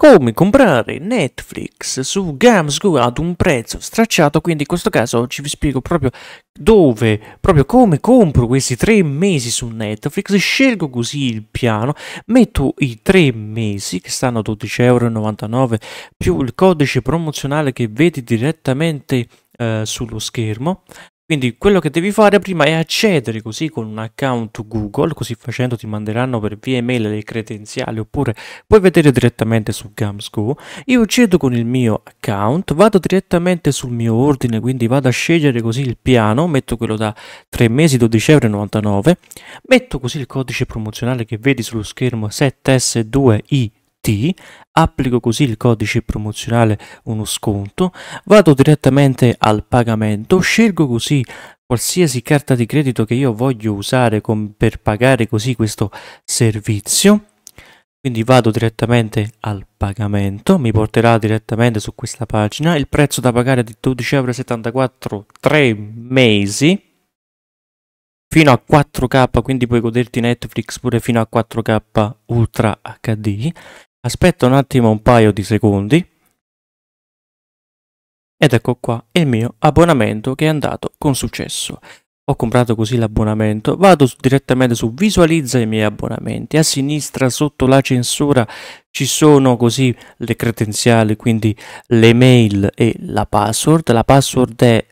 come comprare Netflix su Gamsgo ad un prezzo stracciato, quindi in questo caso oggi vi spiego proprio dove, proprio come compro questi tre mesi su Netflix, scelgo così il piano, metto i tre mesi che stanno a 12,99€ più il codice promozionale che vedi direttamente eh, sullo schermo quindi quello che devi fare prima è accedere così con un account Google, così facendo ti manderanno per via email le credenziali oppure puoi vedere direttamente su Gamsco. Io accedo con il mio account, vado direttamente sul mio ordine, quindi vado a scegliere così il piano, metto quello da 3 mesi 12,99 euro, metto così il codice promozionale che vedi sullo schermo 7S2I applico così il codice promozionale uno sconto, vado direttamente al pagamento, scelgo così qualsiasi carta di credito che io voglio usare con, per pagare così questo servizio. Quindi vado direttamente al pagamento, mi porterà direttamente su questa pagina, il prezzo da pagare è di 12,74€ 3 mesi fino a 4K, quindi puoi goderti Netflix pure fino a 4K Ultra HD. Aspetta un attimo un paio di secondi. Ed ecco qua il mio abbonamento che è andato con successo. Ho comprato così l'abbonamento, vado su, direttamente su visualizza i miei abbonamenti. A sinistra sotto la censura ci sono così le credenziali, quindi le mail e la password. La password è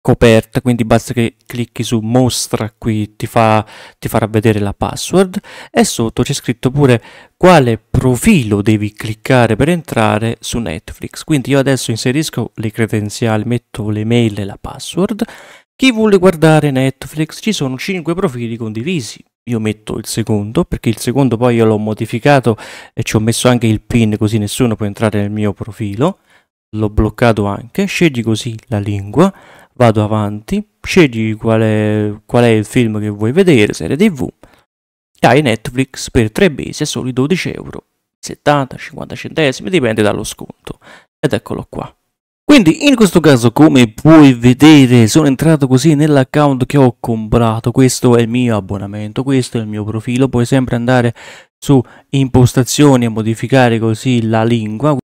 coperta, quindi basta che clicchi su mostra qui ti, fa, ti farà vedere la password e sotto c'è scritto pure quale profilo devi cliccare per entrare su Netflix. Quindi io adesso inserisco le credenziali, metto le mail e la password. Chi vuole guardare Netflix ci sono 5 profili condivisi. Io metto il secondo perché il secondo poi io l'ho modificato e ci ho messo anche il pin così nessuno può entrare nel mio profilo l'ho bloccato anche, scegli così la lingua, vado avanti, scegli qual è, qual è il film che vuoi vedere, serie tv, e hai Netflix per tre mesi a soli 12 euro, 70-50 centesimi, dipende dallo sconto, ed eccolo qua. Quindi in questo caso come puoi vedere sono entrato così nell'account che ho comprato, questo è il mio abbonamento, questo è il mio profilo, puoi sempre andare su impostazioni e modificare così la lingua.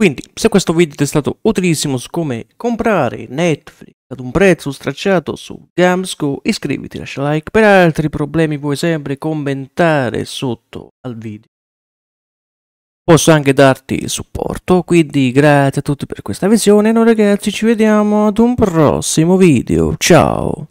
Quindi, se questo video ti è stato utilissimo su come comprare Netflix ad un prezzo stracciato su Gamsco, iscriviti, lascia like. Per altri problemi puoi sempre commentare sotto al video. Posso anche darti supporto, quindi grazie a tutti per questa visione. Noi ragazzi ci vediamo ad un prossimo video. Ciao!